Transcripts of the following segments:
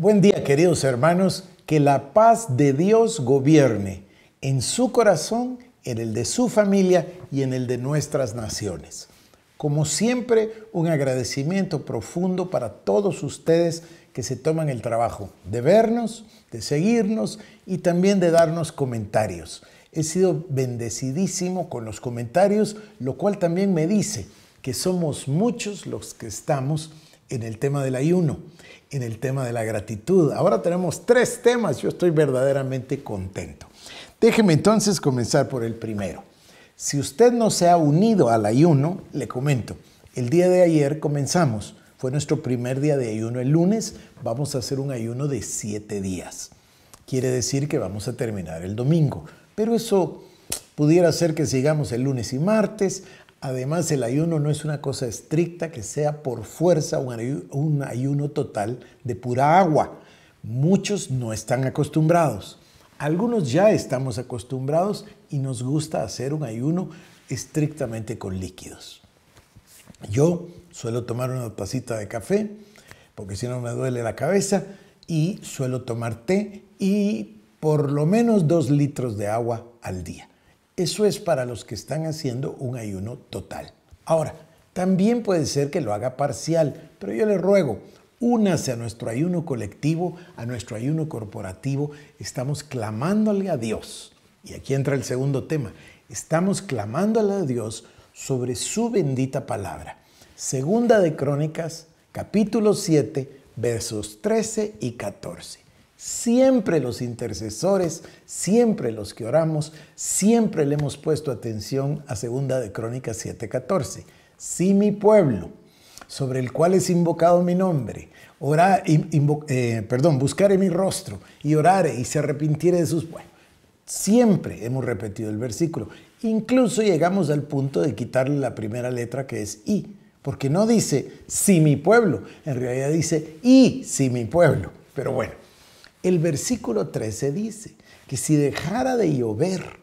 Buen día queridos hermanos, que la paz de Dios gobierne en su corazón, en el de su familia y en el de nuestras naciones. Como siempre, un agradecimiento profundo para todos ustedes que se toman el trabajo de vernos, de seguirnos y también de darnos comentarios. He sido bendecidísimo con los comentarios, lo cual también me dice que somos muchos los que estamos en el tema del ayuno en el tema de la gratitud. Ahora tenemos tres temas, yo estoy verdaderamente contento. Déjeme entonces comenzar por el primero. Si usted no se ha unido al ayuno, le comento, el día de ayer comenzamos, fue nuestro primer día de ayuno el lunes, vamos a hacer un ayuno de siete días. Quiere decir que vamos a terminar el domingo, pero eso pudiera ser que sigamos el lunes y martes, Además, el ayuno no es una cosa estricta que sea por fuerza un ayuno, total de pura agua. Muchos no están acostumbrados. Algunos ya estamos acostumbrados y nos gusta hacer un ayuno estrictamente con líquidos. Yo suelo tomar una tacita de café porque si no me duele la cabeza y suelo tomar té y por lo menos dos litros de agua al día. Eso es para los que están haciendo un ayuno total. Ahora, también puede ser que lo haga parcial, pero yo le ruego, únase a nuestro ayuno colectivo, a nuestro ayuno corporativo. Estamos clamándole a Dios. Y aquí entra el segundo tema. Estamos clamándole a Dios sobre su bendita palabra. Segunda de Crónicas, capítulo 7, versos 13 y 14. Siempre los intercesores, siempre los que oramos, siempre le hemos puesto atención a Segunda de Crónicas 7:14. Si mi pueblo, sobre el cual es invocado mi nombre, ora, eh, perdón, buscaré mi rostro y orare y se arrepintiere de sus... Bueno, siempre hemos repetido el versículo. Incluso llegamos al punto de quitarle la primera letra que es I, porque no dice si mi pueblo, en realidad dice y si mi pueblo. Pero bueno, el versículo 13 dice que si dejara de llover,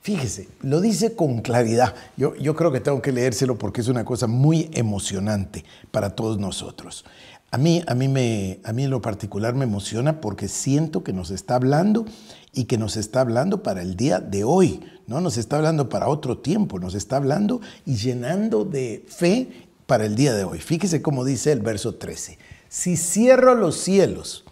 fíjese, lo dice con claridad. Yo, creo que tengo que leérselo porque es una cosa muy emocionante para todos nosotros. A mí, a mí, me, a mí en lo particular me emociona porque siento que nos está hablando y que nos está hablando para el día de hoy, no nos está hablando para otro tiempo, nos está hablando y llenando de fe para el día de hoy. Fíjese cómo dice el verso 13. Si cierro los cielos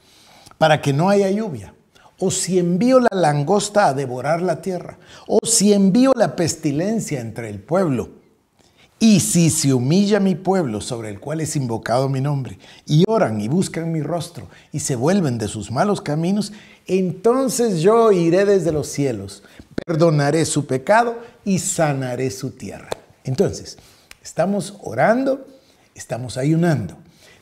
para que no haya lluvia, o si envío la langosta a devorar la tierra, o si envío la pestilencia entre el pueblo, y si se humilla mi pueblo sobre el cual es invocado mi nombre, y oran y buscan mi rostro, y se vuelven de sus malos caminos, entonces yo iré desde los cielos, perdonaré su pecado y sanaré su tierra. Entonces, estamos orando, estamos ayunando,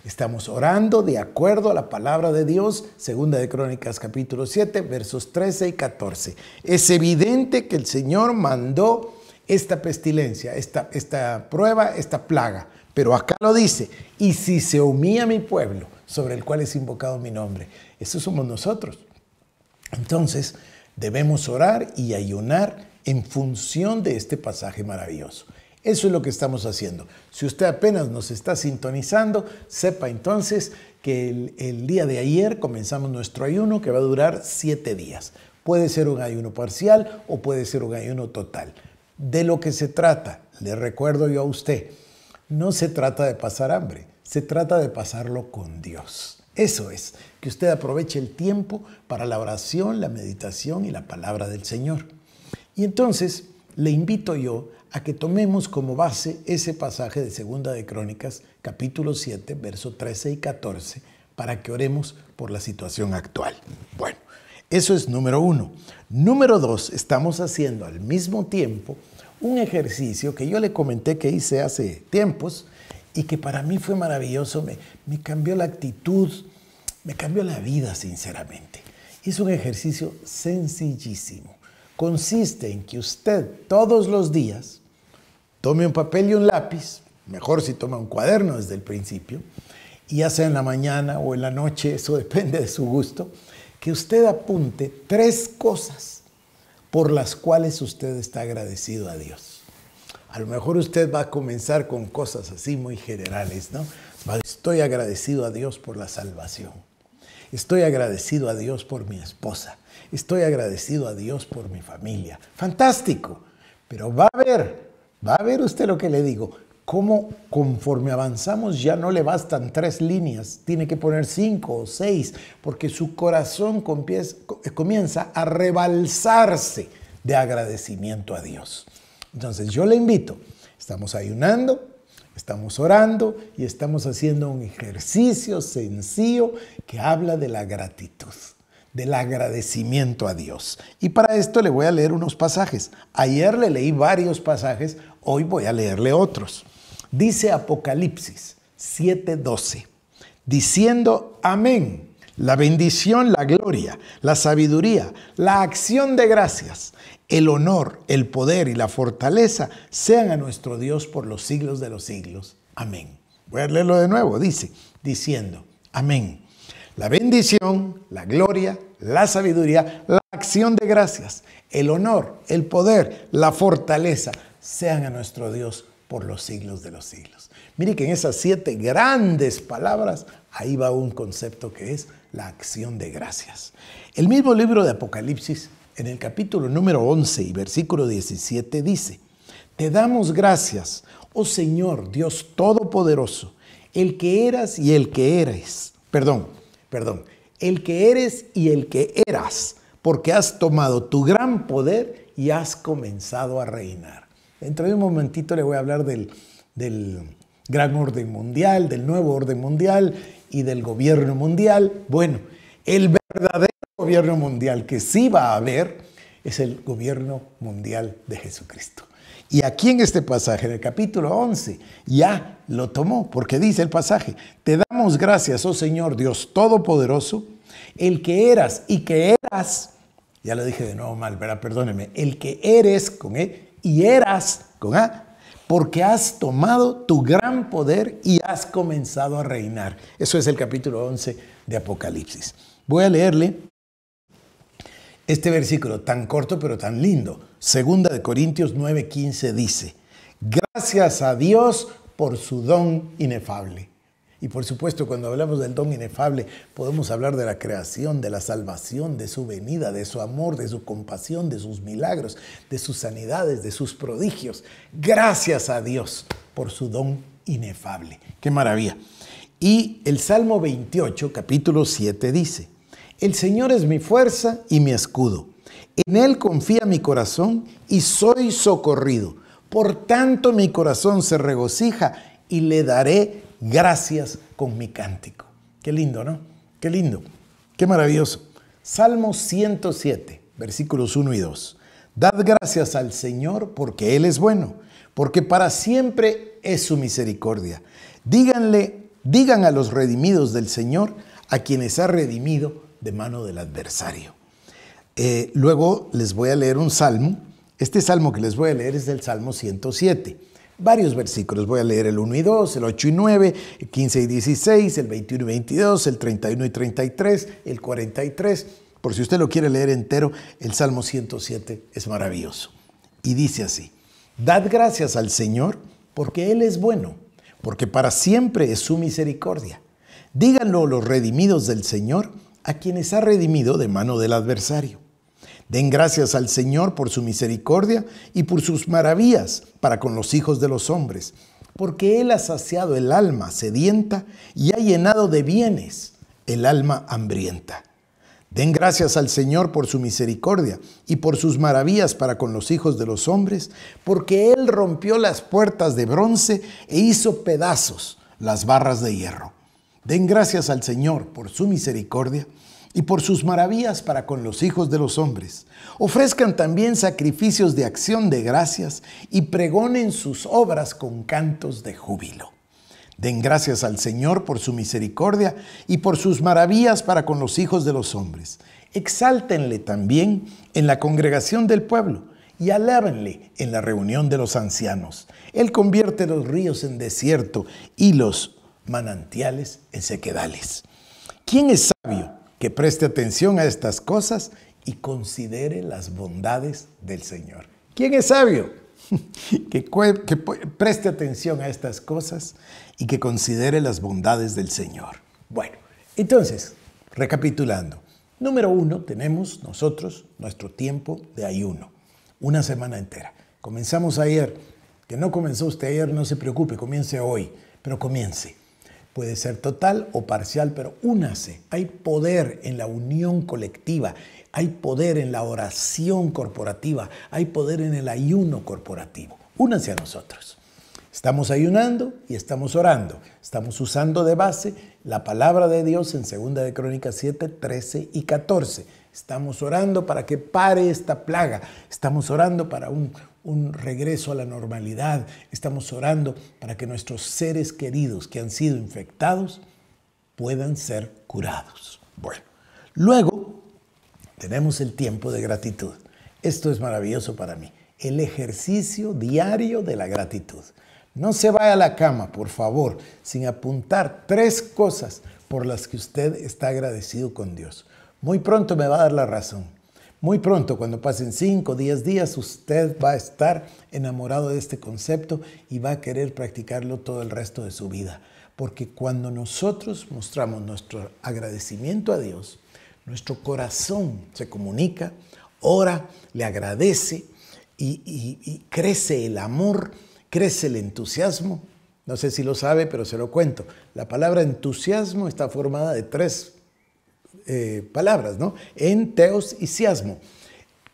Estamos orando de acuerdo a la palabra de Dios, segunda de Crónicas capítulo 7, versos 13 y 14. Es evidente que el Señor mandó esta pestilencia, esta, prueba, esta plaga. Pero acá lo dice, y si se humilla mi pueblo, sobre el cual es invocado mi nombre. Eso somos nosotros. Entonces, debemos orar y ayunar en función de este pasaje maravilloso. Eso es lo que estamos haciendo. Si usted apenas nos está sintonizando, sepa entonces que el, día de ayer comenzamos nuestro ayuno que va a durar siete días. Puede ser un ayuno parcial o puede ser un ayuno total. De lo que se trata, le recuerdo yo a usted, no se trata de pasar hambre, se trata de pasarlo con Dios. Eso es, que usted aproveche el tiempo para la oración, la meditación y la palabra del Señor. Y entonces le invito yo a que tomemos como base ese pasaje de Segunda de Crónicas, capítulo 7, verso 13 y 14, para que oremos por la situación actual. Bueno, eso es número uno. Número dos, estamos haciendo al mismo tiempo un ejercicio que yo le comenté que hice hace tiempos y que para mí fue maravilloso, me, me cambió la actitud, me cambió la vida, sinceramente. Es un ejercicio sencillísimo. Consiste en que usted todos los días Tome un papel y un lápiz, mejor si toma un cuaderno desde el principio, y ya en la mañana o en la noche, eso depende de su gusto, que usted apunte tres cosas por las cuales usted está agradecido a Dios. A lo mejor usted va a comenzar con cosas así muy generales, ¿no? Estoy agradecido a Dios por la salvación. Estoy agradecido a Dios por mi esposa. Estoy agradecido a Dios por mi familia. Fantástico. Pero va a haber Va a ver usted lo que le digo. como conforme avanzamos ya no le bastan tres líneas, tiene que poner cinco o seis, porque su corazón comienza a rebalsarse de agradecimiento a Dios. Entonces yo le invito, estamos ayunando, estamos orando y estamos haciendo un ejercicio sencillo que habla de la gratitud del agradecimiento a Dios. Y para esto le voy a leer unos pasajes. Ayer le leí varios pasajes, hoy voy a leerle otros. Dice Apocalipsis 7:12, diciendo amén, la bendición, la gloria, la sabiduría, la acción de gracias, el honor, el poder y la fortaleza sean a nuestro Dios por los siglos de los siglos. Amén. Voy a leerlo de nuevo, dice, diciendo amén. La bendición, la gloria, la sabiduría, la acción de gracias, el honor, el poder, la fortaleza sean a nuestro Dios por los siglos de los siglos. Mire que en esas siete grandes palabras, ahí va un concepto que es la acción de gracias. El mismo libro de Apocalipsis, en el capítulo número 11 y versículo 17, dice, Te damos gracias, oh Señor Dios Todopoderoso, el que eras y el que eres. Perdón, perdón, el que eres y el que eras, porque has tomado tu gran poder y has comenzado a reinar. Dentro de un momentito le voy a hablar del, del gran orden mundial, del nuevo orden mundial y del gobierno mundial. Bueno, el verdadero gobierno mundial que sí va a haber es el gobierno mundial de Jesucristo. Y aquí en este pasaje, en el capítulo 11, ya lo tomó, porque dice el pasaje, te damos gracias, oh Señor Dios Todopoderoso, el que eras y que eras, ya lo dije de nuevo mal, ¿verdad? Perdóneme, el que eres con E y eras con A, porque has tomado tu gran poder y has comenzado a reinar. Eso es el capítulo 11 de Apocalipsis. Voy a leerle este versículo tan corto pero tan lindo, segunda de Corintios 9:15 dice, gracias a Dios por su don inefable. Y por supuesto, cuando hablamos del don inefable, podemos hablar de la creación, de la salvación, de su venida, de su amor, de su compasión, de sus milagros, de sus sanidades, de sus prodigios. Gracias a Dios por su don inefable. Qué maravilla. Y el Salmo 28, capítulo 7 dice, el Señor es mi fuerza y mi escudo. En Él confía mi corazón y soy socorrido. Por tanto mi corazón se regocija y le daré gracias con mi cántico. Qué lindo, ¿no? Qué lindo. Qué maravilloso. Salmo 107, versículos 1 y 2. Dad gracias al Señor porque Él es bueno, porque para siempre es su misericordia. Díganle, digan a los redimidos del Señor, a quienes ha redimido de mano del adversario. Eh, luego les voy a leer un salmo. Este salmo que les voy a leer es del Salmo 107. Varios versículos, voy a leer el 1 y 2, el 8 y 9, el 15 y 16, el 21 y 22, el 31 y 33, el 43. Por si usted lo quiere leer entero, el Salmo 107 es maravilloso. Y dice así, Dad gracias al Señor porque Él es bueno, porque para siempre es su misericordia. Díganlo los redimidos del Señor a quienes ha redimido de mano del adversario. Den gracias al Señor por su misericordia y por sus maravillas para con los hijos de los hombres, porque Él ha saciado el alma sedienta y ha llenado de bienes el alma hambrienta. Den gracias al Señor por su misericordia y por sus maravillas para con los hijos de los hombres, porque Él rompió las puertas de bronce e hizo pedazos las barras de hierro. Den gracias al Señor por su misericordia y por sus maravillas para con los hijos de los hombres. Ofrezcan también sacrificios de acción de gracias y pregonen sus obras con cantos de júbilo. Den gracias al Señor por su misericordia y por sus maravillas para con los hijos de los hombres. Exáltenle también en la congregación del pueblo y alábenle en la reunión de los ancianos. Él convierte los ríos en desierto y los manantiales en sequedales. ¿Quién es sabio que preste atención a estas cosas y considere las bondades del Señor? ¿Quién es sabio que, que preste atención a estas cosas y que considere las bondades del Señor? Bueno, entonces, recapitulando. Número uno, tenemos nosotros nuestro tiempo de ayuno, una semana entera. Comenzamos ayer, que no comenzó usted ayer, no se preocupe, comience hoy, pero comience. Puede ser total o parcial, pero únase. Hay poder en la unión colectiva, hay poder en la oración corporativa, hay poder en el ayuno corporativo. Únase a nosotros. Estamos ayunando y estamos orando. Estamos usando de base la palabra de Dios en 2 de Crónicas 7, 13 y 14. Estamos orando para que pare esta plaga. Estamos orando para un, un regreso a la normalidad. Estamos orando para que nuestros seres queridos que han sido infectados puedan ser curados. Bueno, luego tenemos el tiempo de gratitud. Esto es maravilloso para mí. El ejercicio diario de la gratitud. No se vaya a la cama, por favor, sin apuntar tres cosas por las que usted está agradecido con Dios. Muy pronto me va a dar la razón. Muy pronto, cuando pasen 5 o 10 días, usted va a estar enamorado de este concepto y va a querer practicarlo todo el resto de su vida. Porque cuando nosotros mostramos nuestro agradecimiento a Dios, nuestro corazón se comunica, ora, le agradece y, y crece el amor, crece el entusiasmo. No sé si lo sabe, pero se lo cuento. La palabra entusiasmo está formada de tres eh, palabras, ¿no? En teos y siasmo.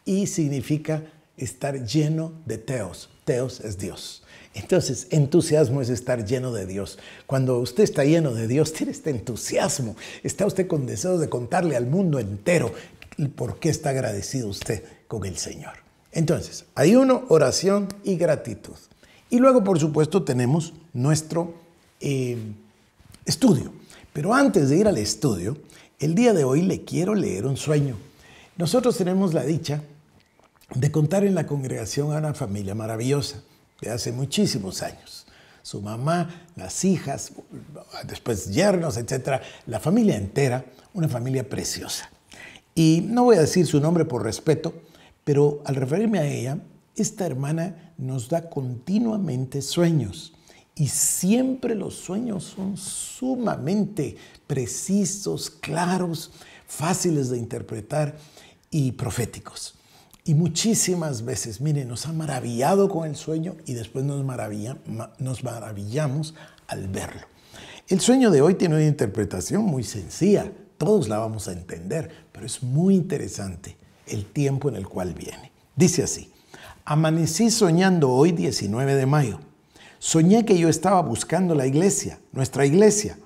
Y significa estar lleno de teos. Teos es Dios. Entonces, entusiasmo es estar lleno de Dios. Cuando usted está lleno de Dios, tiene este entusiasmo. Está usted con deseos de contarle al mundo entero por qué está agradecido usted con el Señor. Entonces, hay uno: oración y gratitud. Y luego, por supuesto, tenemos nuestro eh, estudio. Pero antes de ir al estudio, el día de hoy le quiero leer un sueño. Nosotros tenemos la dicha de contar en la congregación a una familia maravillosa de hace muchísimos años. Su mamá, las hijas, después yernos, etcétera, la familia entera, una familia preciosa. Y no voy a decir su nombre por respeto, pero al referirme a ella, esta hermana nos da continuamente sueños y siempre los sueños son sumamente precisos, claros, fáciles de interpretar y proféticos. Y muchísimas veces, miren, nos ha maravillado con el sueño y después nos, nos maravillamos al verlo. El sueño de hoy tiene una interpretación muy sencilla, todos la vamos a entender, pero es muy interesante el tiempo en el cual viene. Dice así, amanecí soñando hoy 19 de mayo Soñé que yo estaba buscando la iglesia, nuestra iglesia.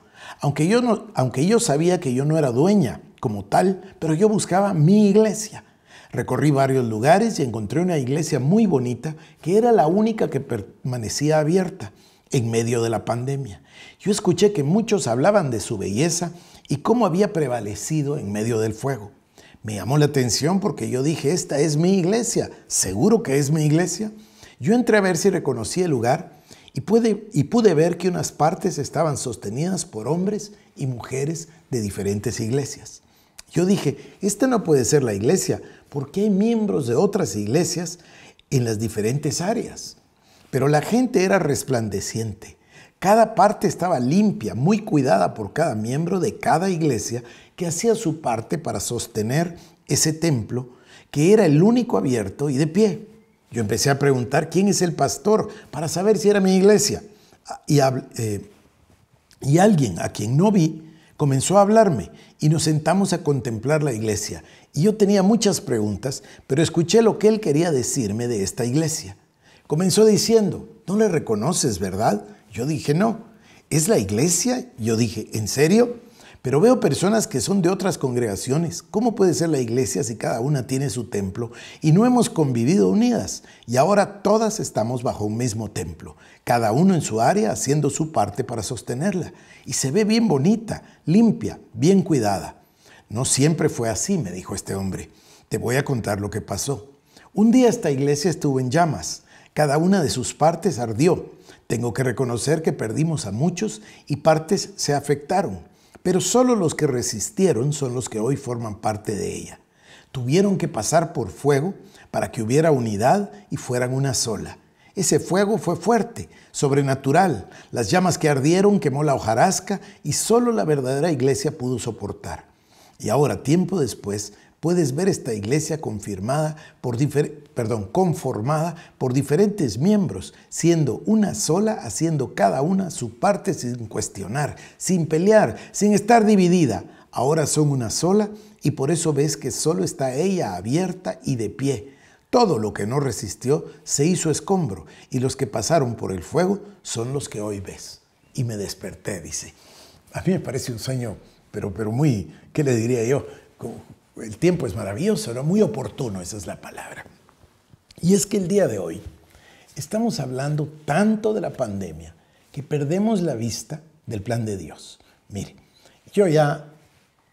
Aunque yo, no, aunque yo sabía que yo no era dueña como tal, pero yo buscaba mi iglesia. Recorrí varios lugares y encontré una iglesia muy bonita que era la única que permanecía abierta en medio de la pandemia. Yo escuché que muchos hablaban de su belleza y cómo había prevalecido en medio del fuego. Me llamó la atención porque yo dije, esta es mi iglesia, seguro que es mi iglesia. Yo entré a ver si reconocí el lugar y, pude, ver que unas partes estaban sostenidas por hombres y mujeres de diferentes iglesias. Yo dije, esta no puede ser la iglesia, porque hay miembros de otras iglesias en las diferentes áreas. Pero la gente era resplandeciente. Cada parte estaba limpia, muy cuidada por cada miembro de cada iglesia que hacía su parte para sostener ese templo que era el único abierto y de pie. Yo empecé a preguntar quién es el pastor para saber si era mi iglesia. Y, eh, y alguien a quien no vi comenzó a hablarme y nos sentamos a contemplar la iglesia. Y yo tenía muchas preguntas, pero escuché lo que él quería decirme de esta iglesia. Comenzó diciendo, no le reconoces, ¿verdad? Yo dije, no. ¿Es la iglesia? Yo dije, ¿en serio? Pero veo personas que son de otras congregaciones. ¿Cómo puede ser la iglesia si cada una tiene su templo y no hemos convivido unidas? Y ahora todas estamos bajo un mismo templo, cada uno en su área haciendo su parte para sostenerla. Y se ve bien bonita, limpia, bien cuidada. No siempre fue así, me dijo este hombre. Te voy a contar lo que pasó. Un día esta iglesia estuvo en llamas. Cada una de sus partes ardió. Tengo que reconocer que perdimos a muchos y partes se afectaron pero solo los que resistieron son los que hoy forman parte de ella. Tuvieron que pasar por fuego para que hubiera unidad y fueran una sola. Ese fuego fue fuerte, sobrenatural. Las llamas que ardieron quemó la hojarasca y solo la verdadera iglesia pudo soportar. Y ahora, tiempo después, puedes ver esta iglesia confirmada por perdón, conformada por diferentes miembros, siendo una sola, haciendo cada una su parte sin cuestionar, sin pelear, sin estar dividida. Ahora son una sola y por eso ves que solo está ella abierta y de pie. Todo lo que no resistió se hizo escombro y los que pasaron por el fuego son los que hoy ves. Y me desperté, dice. A mí me parece un sueño, pero, pero muy, ¿qué le diría yo? El tiempo es maravilloso, pero Muy oportuno, esa es la palabra. Y es que el día de hoy estamos hablando tanto de la pandemia que perdemos la vista del plan de Dios. Mire, yo ya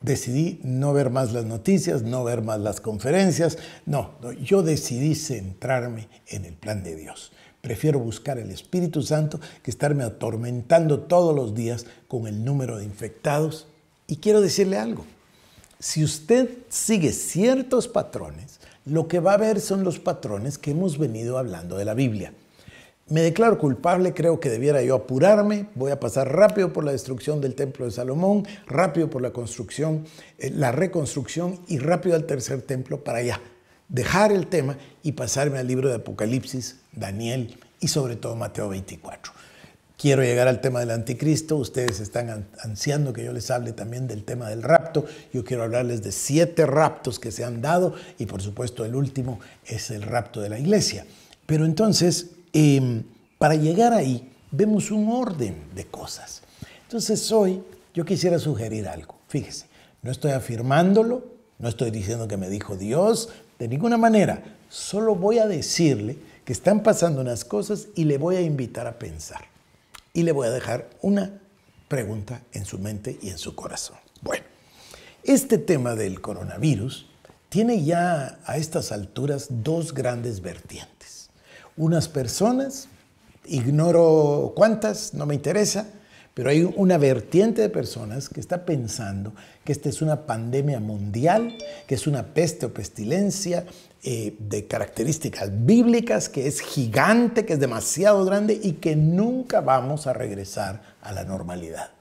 decidí no ver más las noticias, no ver más las conferencias, no yo decidí centrarme en el plan de Dios. Prefiero buscar el Espíritu Santo que estarme atormentando todos los días con el número de infectados. Y quiero decirle algo, si usted sigue ciertos patrones, lo que va a ver son los patrones que hemos venido hablando de la Biblia. Me declaro culpable, creo que debiera yo apurarme, voy a pasar rápido por la destrucción del templo de Salomón, rápido por la construcción, eh, la reconstrucción y rápido al tercer templo para allá. Dejar el tema y pasarme al libro de Apocalipsis, Daniel y sobre todo Mateo 24 quiero llegar al tema del anticristo, ustedes están ansiando que yo les hable también del tema del rapto, yo quiero hablarles de siete raptos que se han dado y por supuesto el último es el rapto de la iglesia. Pero entonces, em, para llegar ahí, vemos un orden de cosas. Entonces hoy yo quisiera sugerir algo, fíjese, no estoy afirmándolo, no estoy diciendo que me dijo Dios, de ninguna manera, solo voy a decirle que están pasando unas cosas y le voy a invitar a pensar y le voy a dejar una pregunta en su mente y en su corazón. Bueno, este tema del coronavirus tiene ya a estas alturas dos grandes vertientes. Unas personas, ignoro cuántas, no me interesa, pero hay una vertiente de personas que está pensando que esta es una pandemia mundial, que es una peste o pestilencia, eh, de características bíblicas, que es gigante, que es demasiado grande y que nunca vamos a regresar a la normalidad.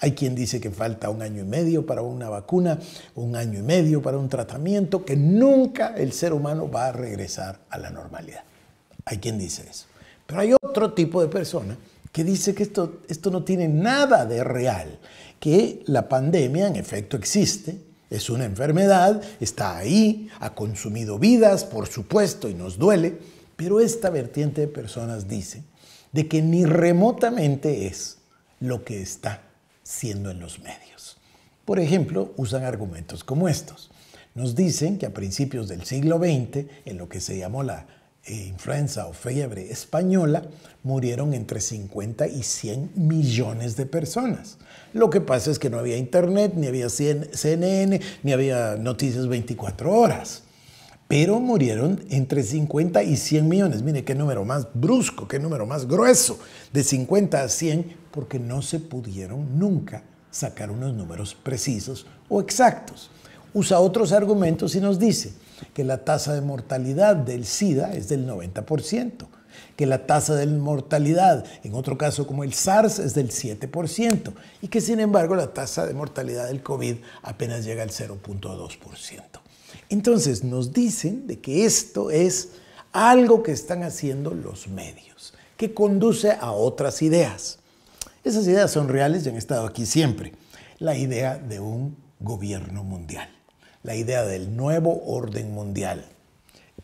Hay quien dice que falta un año y medio para una vacuna, un año y medio para un tratamiento, que nunca el ser humano va a regresar a la normalidad. Hay quien dice eso. Pero hay otro tipo de persona que dice que esto, esto no tiene nada de real, que la pandemia en efecto existe, es una enfermedad, está ahí, ha consumido vidas, por supuesto, y nos duele, pero esta vertiente de personas dice de que ni remotamente es lo que está siendo en los medios. Por ejemplo, usan argumentos como estos. Nos dicen que a principios del siglo XX, en lo que se llamó la eh, influenza o fiebre española, murieron entre 50 y 100 millones de personas. Lo que pasa es que no había internet, ni había CNN, ni había noticias 24 horas. Pero murieron entre 50 y 100 millones. Mire qué número más brusco, qué número más grueso, de 50 a 100, porque no se pudieron nunca sacar unos números precisos o exactos. Usa otros argumentos y nos dice, que la tasa de mortalidad del SIDA es del 90%, que la tasa de mortalidad en otro caso como el SARS es del 7% y que sin embargo la tasa de mortalidad del COVID apenas llega al 0.2%. Entonces nos dicen de que esto es algo que están haciendo los medios, que conduce a otras ideas. Esas ideas son reales y han estado aquí siempre. La idea de un gobierno mundial la idea del nuevo orden mundial.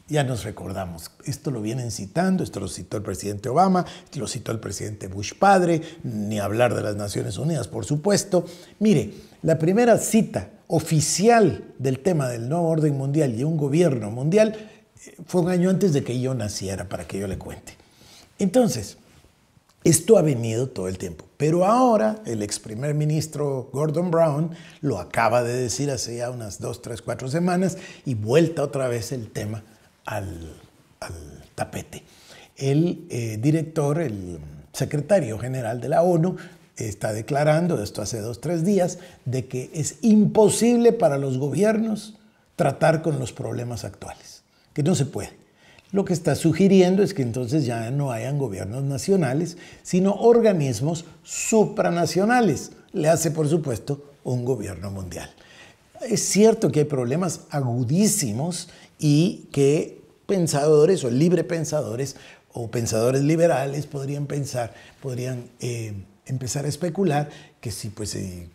Ya nos recordamos, esto lo vienen citando, esto lo citó el presidente Obama, lo citó el presidente Bush padre, ni hablar de las Naciones Unidas, por supuesto. Mire, la primera cita oficial del tema del nuevo orden mundial y un gobierno mundial eh, fue un año antes de que yo naciera, para que yo le cuente. Entonces, esto ha venido todo el tiempo, pero ahora el ex primer ministro Gordon Brown lo acaba de decir hace ya unas dos, tres, cuatro semanas y vuelta otra vez el tema al, tapete. El eh, director, el secretario general de la ONU, está declarando, esto hace dos, tres días, de que es imposible para los gobiernos tratar con los problemas actuales, que no se puede lo que está sugiriendo es que entonces ya no hayan gobiernos nacionales, sino organismos supranacionales. Le hace, por supuesto, un gobierno mundial. Es cierto que hay problemas agudísimos y que pensadores o librepensadores o pensadores liberales podrían pensar, podrían eh, empezar a especular que si, pues, si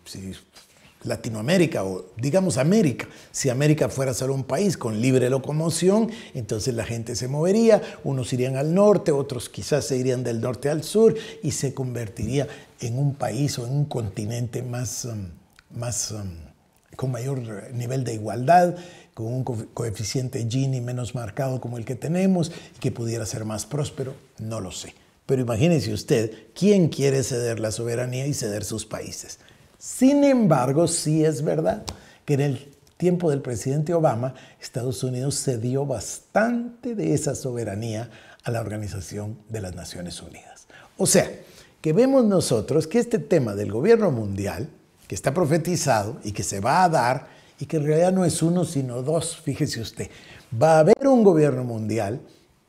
Latinoamérica o digamos América. Si América fuera solo un país con libre locomoción, entonces la gente se movería, unos irían al norte, otros quizás se irían del norte al sur y se convertiría en un país o en un continente más, um, más um, con mayor nivel de igualdad, con un coeficiente Gini menos marcado como el que tenemos y que pudiera ser más próspero, no lo sé. Pero imagínese usted, ¿quién quiere ceder la soberanía y ceder sus países? Sin embargo, sí es verdad que en el tiempo del presidente Obama, Estados Unidos cedió bastante de esa soberanía a la Organización de las Naciones Unidas. O sea, que vemos nosotros que este tema del gobierno mundial, que está profetizado y que se va a dar, y que en realidad no es uno sino dos, fíjese usted, va a haber un gobierno mundial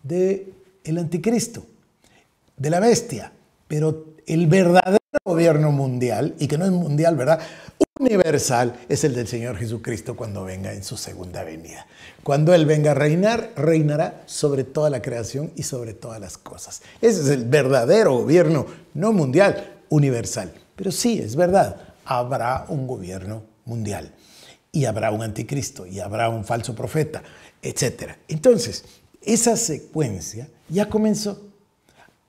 del el anticristo, de la bestia, pero el verdadero gobierno mundial, y que no es mundial, ¿verdad? Universal es el del Señor Jesucristo cuando venga en su segunda venida. Cuando Él venga a reinar, reinará sobre toda la creación y sobre todas las cosas. Ese es el verdadero gobierno, no mundial, universal. Pero sí, es verdad, habrá un gobierno mundial y habrá un anticristo y habrá un falso profeta, etc. Entonces, esa secuencia ya comenzó.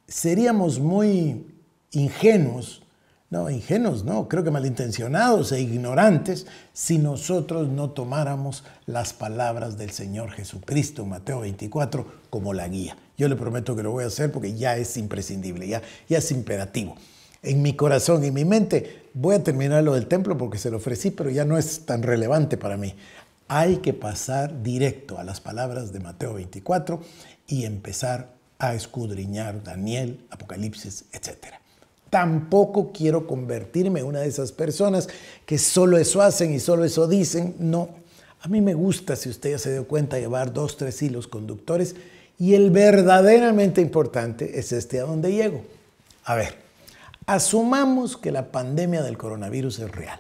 Seríamos muy ingenuos, no, ingenuos no, creo que malintencionados e ignorantes si nosotros no tomáramos las palabras del Señor Jesucristo, Mateo 24, como la guía. Yo le prometo que lo voy a hacer porque ya es imprescindible, ya, ya es imperativo. En mi corazón y mi mente voy a terminar lo del templo porque se lo ofrecí, pero ya no es tan relevante para mí. Hay que pasar directo a las palabras de Mateo 24 y empezar a escudriñar Daniel, Apocalipsis, etcétera. Tampoco quiero convertirme en una de esas personas que solo eso hacen y solo eso dicen. No, a mí me gusta, si usted ya se dio cuenta, llevar dos, tres hilos conductores. Y el verdaderamente importante es este a dónde llego. A ver, asumamos que la pandemia del coronavirus es real.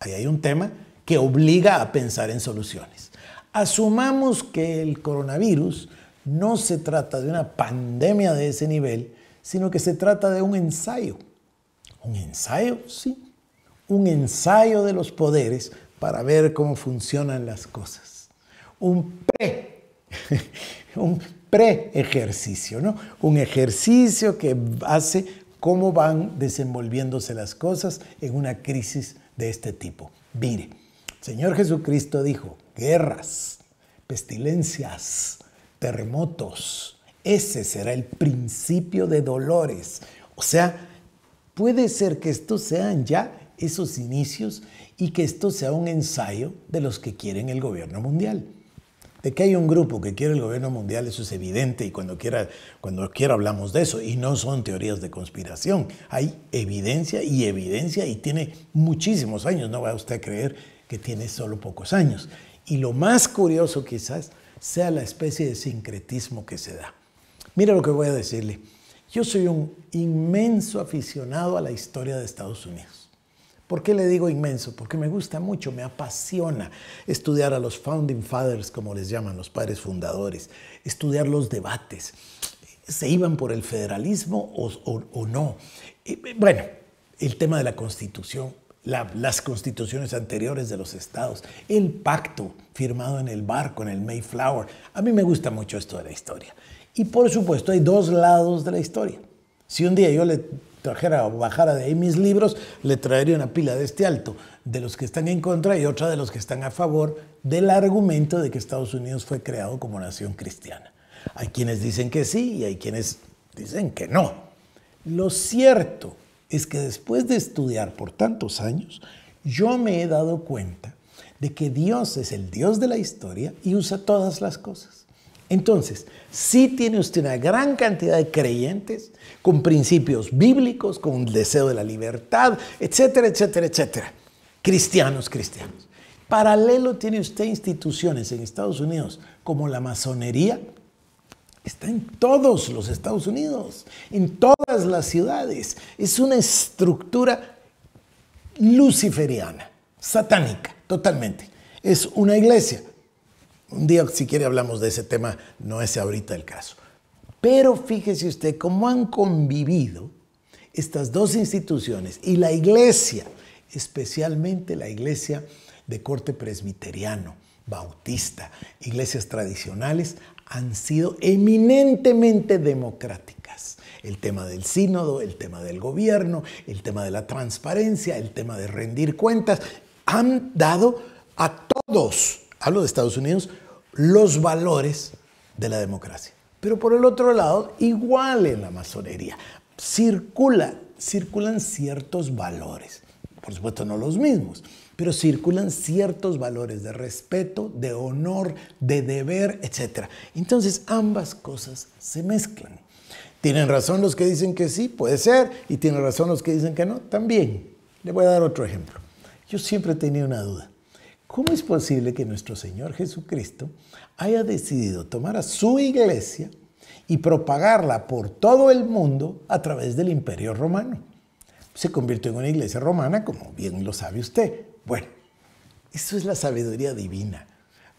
Ahí hay un tema que obliga a pensar en soluciones. Asumamos que el coronavirus no se trata de una pandemia de ese nivel, sino que se trata de un ensayo. Un ensayo, sí. Un ensayo de los poderes para ver cómo funcionan las cosas. Un pre, un ejercicio, ¿no? Un ejercicio que hace cómo van desenvolviéndose las cosas en una crisis de este tipo. Mire, Señor Jesucristo dijo, guerras, pestilencias, terremotos, ese será el principio de dolores. O sea, puede ser que estos sean ya esos inicios y que esto sea un ensayo de los que quieren el gobierno mundial. De que hay un grupo que quiere el gobierno mundial, eso es evidente y cuando quiera, cuando quiera hablamos de eso. Y no son teorías de conspiración. Hay evidencia y evidencia y tiene muchísimos años. No va usted a creer que tiene solo pocos años. Y lo más curioso quizás sea la especie de sincretismo que se da. Mira lo que voy a decirle. Yo soy un inmenso aficionado a la historia de Estados Unidos. ¿Por qué le digo inmenso? Porque me gusta mucho, me apasiona estudiar a los founding fathers, como les llaman los padres fundadores, estudiar los debates. ¿Se iban por el federalismo o, no? Eh, eh, bueno, el tema de la constitución, las constituciones anteriores de los estados, el pacto firmado en el barco, en el Mayflower. A mí me gusta mucho esto de la historia. Y por supuesto hay dos lados de la historia. Si un día yo le trajera o bajara de ahí mis libros, le traería una pila de este alto, de los que están en contra y otra de los que están a favor del argumento de que Estados Unidos fue creado como nación cristiana. Hay quienes dicen que sí y hay quienes dicen que no. Lo cierto es que después de estudiar por tantos años, yo me he dado cuenta de que Dios es el Dios de la historia y usa todas las cosas. Entonces, sí tiene usted una gran cantidad de creyentes con principios bíblicos, con el deseo de la libertad, etcétera, etcétera, etcétera. Cristianos, cristianos. Paralelo tiene usted instituciones en Estados Unidos como la masonería. Está en todos los Estados Unidos, en todas las ciudades. Es una estructura luciferiana, satánica, totalmente. Es una iglesia un día, si quiere, hablamos de ese tema, no es ahorita el caso. Pero fíjese usted cómo han convivido estas dos instituciones y la iglesia, especialmente la iglesia de corte presbiteriano, bautista, iglesias tradicionales, han sido eminentemente democráticas. El tema del sínodo, el tema del gobierno, el tema de la transparencia, el tema de rendir cuentas, han dado a todos hablo de Estados Unidos, los valores de la democracia. Pero por el otro lado, igual en la masonería, circula, circulan ciertos valores. Por supuesto, no los mismos, pero circulan ciertos valores de respeto, de honor, de deber, etc. Entonces, ambas cosas se mezclan. Tienen razón los que dicen que sí, puede ser, y tienen razón los que dicen que no, también. Le voy a dar otro ejemplo. Yo siempre tenía una duda. ¿Cómo es posible que nuestro Señor Jesucristo haya decidido tomar a su iglesia y propagarla por todo el mundo a través del imperio romano? Se convirtió en una iglesia romana, como bien lo sabe usted. Bueno, eso es la sabiduría divina.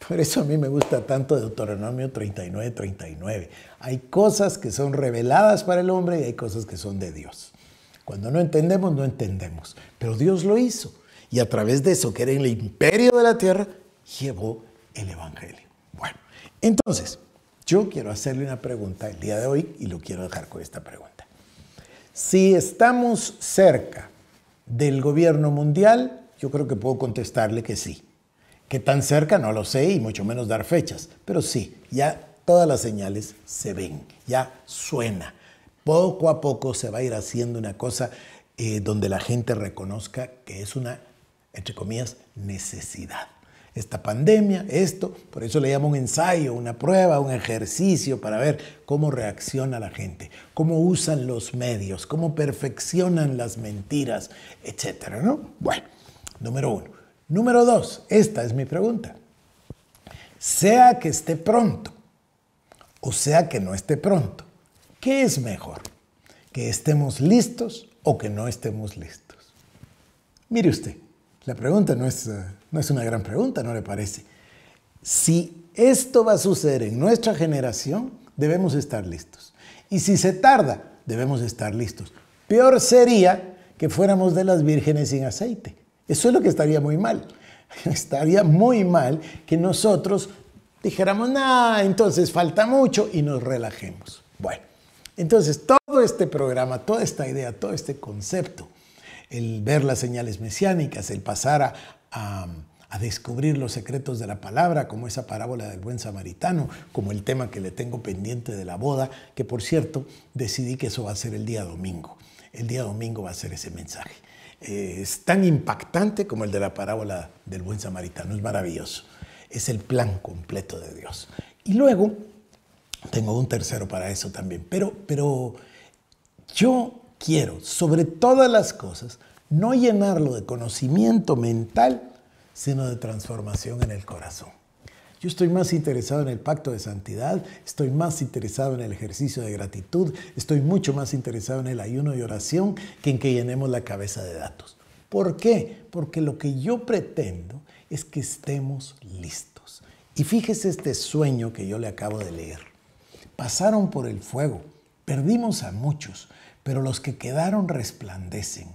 Por eso a mí me gusta tanto Deuteronomio 39, 39. Hay cosas que son reveladas para el hombre y hay cosas que son de Dios. Cuando no entendemos, no entendemos. Pero Dios lo hizo y a través de eso, que era el imperio de la tierra, llevó el Evangelio. Bueno, entonces, yo quiero hacerle una pregunta el día de hoy y lo quiero dejar con esta pregunta. Si estamos cerca del gobierno mundial, yo creo que puedo contestarle que sí. ¿Qué tan cerca no lo sé y mucho menos dar fechas, pero sí, ya todas las señales se ven, ya suena. Poco a poco se va a ir haciendo una cosa eh, donde la gente reconozca que es una entre comillas, necesidad. Esta pandemia, esto, por eso le llamo un ensayo, una prueba, un ejercicio para ver cómo reacciona la gente, cómo usan los medios, cómo perfeccionan las mentiras, etcétera, ¿no? Bueno, número uno. Número dos, esta es mi pregunta. Sea que esté pronto o sea que no esté pronto, ¿qué es mejor? ¿Que estemos listos o que no estemos listos? Mire usted. La pregunta eh, no es, una gran pregunta, ¿no le parece? Si esto va a suceder en nuestra generación, debemos estar listos. Y si se tarda, debemos estar listos. Peor sería que fuéramos de las vírgenes sin aceite. Eso es lo que estaría muy mal. Estaría muy mal que nosotros dijéramos, nada, entonces falta mucho y nos relajemos. Bueno, entonces todo este programa, toda esta idea, todo este concepto el ver las señales mesiánicas, el pasar a, descubrir los secretos de la palabra, como esa parábola del buen samaritano, como el tema que le tengo pendiente de la boda, que por cierto decidí que eso va a ser el día domingo. El día domingo va a ser ese mensaje. Eh, es tan impactante como el de la parábola del buen samaritano, es maravilloso. Es el plan completo de Dios. Y luego, tengo un tercero para eso también, pero, pero yo quiero, sobre todas las cosas, no llenarlo de conocimiento mental, sino de transformación en el corazón. Yo estoy más interesado en el pacto de santidad, estoy más interesado en el ejercicio de gratitud, estoy mucho más interesado en el ayuno y oración que en que llenemos la cabeza de datos. ¿Por qué? Porque lo que yo pretendo es que estemos listos. Y fíjese este sueño que yo le acabo de leer. Pasaron por el fuego, perdimos a muchos, pero los que quedaron resplandecen.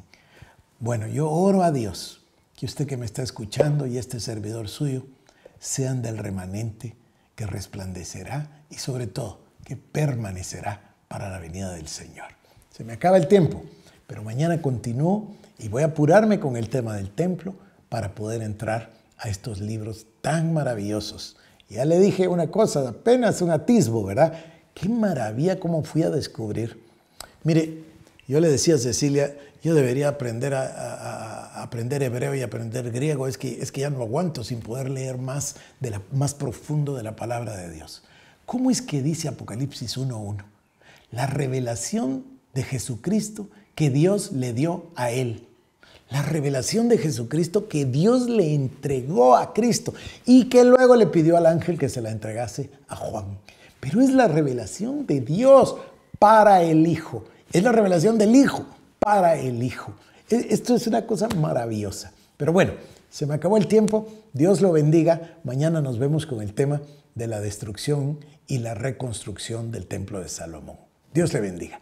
Bueno, yo oro a Dios que usted que me está escuchando y este servidor suyo sean del remanente que resplandecerá y sobre todo que permanecerá para la venida del Señor. Se me acaba el tiempo, pero mañana continúo y voy a apurarme con el tema del templo para poder entrar a estos libros tan maravillosos. Ya le dije una cosa, apenas un atisbo, ¿verdad? Qué maravilla cómo fui a descubrir Mire, yo le decía a Cecilia, yo debería aprender a, aprender hebreo y aprender griego, es que, es que ya no aguanto sin poder leer más, de más profundo de la palabra de Dios. ¿Cómo es que dice Apocalipsis 1.1? La revelación de Jesucristo que Dios le dio a él. La revelación de Jesucristo que Dios le entregó a Cristo y que luego le pidió al ángel que se la entregase a Juan. Pero es la revelación de Dios para el Hijo. Es la revelación del Hijo para el Hijo. E, esto es una cosa maravillosa. Pero bueno, se me acabó el tiempo. Dios lo bendiga. Mañana nos vemos con el tema de la destrucción y la reconstrucción del templo de Salomón. Dios le bendiga.